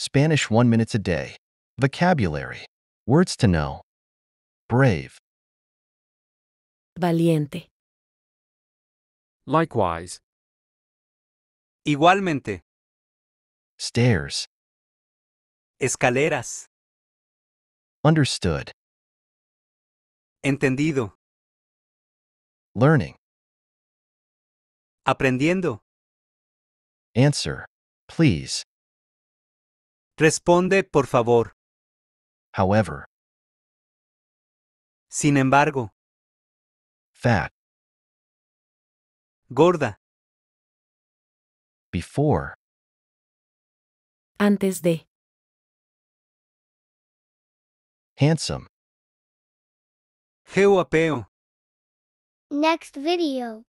Spanish 1 minutes a day. Vocabulary. Words to know. Brave. Valiente. Likewise. Igualmente. Stairs. Escaleras. Understood. Entendido. Learning. Aprendiendo. Answer. Please. Responde, por favor. However. Sin embargo. Fat. Gorda. Before. Antes de. Handsome. Guapeo. Next video.